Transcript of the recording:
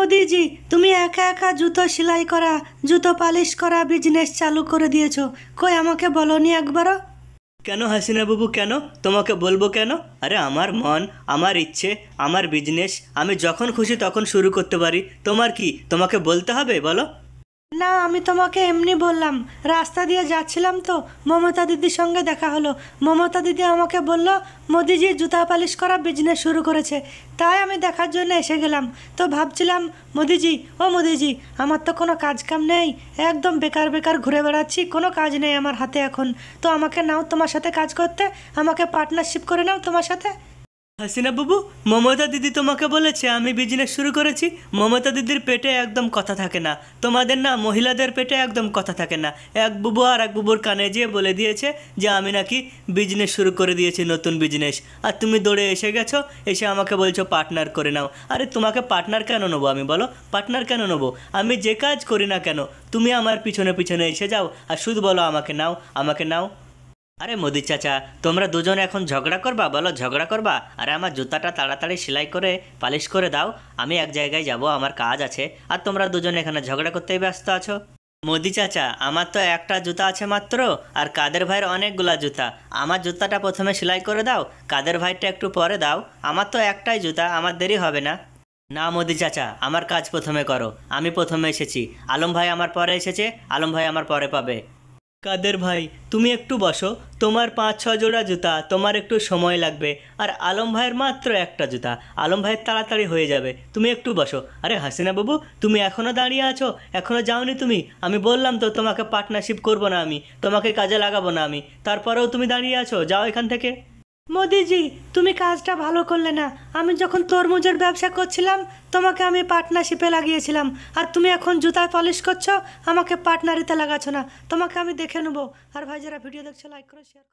মোদিজি তুমি একা একা জুতো সেলাই করা জুতো পালিশ করা বিজনেস চালু করে দিয়েছ কই আমাকে বলনি একবারও কেন হাসিনা বাবু কেন তোমাকে বলবো কেন আরে আমার মন আমার ইচ্ছে আমার বিজনেস আমি যখন খুশি তখন শুরু করতে পারি তোমার কি তোমাকে বলতে হবে বলো না আমি তোমাকে এমনি বললাম রাস্তা দিয়ে যাচ্ছিলাম তো মমতা দিদির সঙ্গে দেখা হলো মমতা দিদি আমাকে বলল মোদিজি জুতা পালিশ করা বিজনেস শুরু করেছে তাই আমি দেখার জন্য এসে গেলাম তো ভাবছিলাম মোদিজি ও মোদিজি আমার তো কোনো কাজ কাম নেই একদম বেকার বেকার ঘুরে বেড়াচ্ছি কোনো কাজ নেই আমার হাতে এখন তো আমাকে নাও তোমার সাথে কাজ করতে আমাকে পার্টনারশিপ করে নাও তোমার সাথে হাসিনা বাবু মমতা দিদি তোমাকে বলেছে আমি বিজনেস শুরু করেছি মমতা দিদির পেটে একদম কথা থাকে না তোমাদের না মহিলাদের পেটে একদম কথা থাকে না এক বুবু আর এক বুবুর কানে যেয়ে বলে দিয়েছে যে আমি নাকি বিজনেস শুরু করে দিয়েছি নতুন বিজনেস আর তুমি দৌড়ে এসে গেছো এসে আমাকে বলছো পার্টনার করে নাও আরে তোমাকে পার্টনার কেন নেবো আমি বলো পার্টনার কেন নেবো আমি যে কাজ করি না কেন তুমি আমার পিছনে পিছনে এসে যাও আর শুধু বলো আমাকে নাও আমাকে নাও আরে মোদি চাচা তোমরা দুজন এখন ঝগড়া করবা বলো ঝগড়া করবা আরে আমার জুতাটা তাড়াতাড়ি সেলাই করে পালিশ করে দাও আমি এক জায়গায় যাব আমার কাজ আছে আর তোমরা দুজন এখানে ঝগড়া করতেই ব্যস্ত আছো মোদি চাচা আমার তো একটা জুতা আছে মাত্র আর কাদের ভাইয়ের অনেকগুলা জুতা আমার জুতাটা প্রথমে সেলাই করে দাও কাদের ভাইটা একটু পরে দাও আমার তো একটাই জুতা আমার দেরি হবে না না মোদি চাচা আমার কাজ প্রথমে করো আমি প্রথমে এসেছি আলম ভাই আমার পরে এসেছে আলম ভাই আমার পরে পাবে কাদের ভাই তুমি একটু বসো তোমার পাঁচ ছ জোড়া জুতা তোমার একটু সময় লাগবে আর আলম ভাইয়ের মাত্র একটা জুতা আলম ভাইয়ের তাড়াতাড়ি হয়ে যাবে তুমি একটু বসো আরে হাসিনা বাবু তুমি এখনও দাঁড়িয়ে আছো এখনও যাওনি তুমি আমি বললাম তো তোমাকে পার্টনারশিপ করব না আমি তোমাকে কাজে লাগাবো না আমি তারপরেও তুমি দাঁড়িয়ে আছো যাও এখান থেকে মোদিজি তুমি কাজটা ভালো করলে না আমি যখন তরমুজের ব্যবসা করছিলাম তোমাকে আমি পার্টনারশিপে লাগিয়েছিলাম আর তুমি এখন জুতা পলিশ করছো আমাকে পার্টনারিতে লাগাচ্ছ না তোমাকে আমি দেখে নেবো আর ভাই যারা ভিডিও দেখছো লাইক করো শেয়ার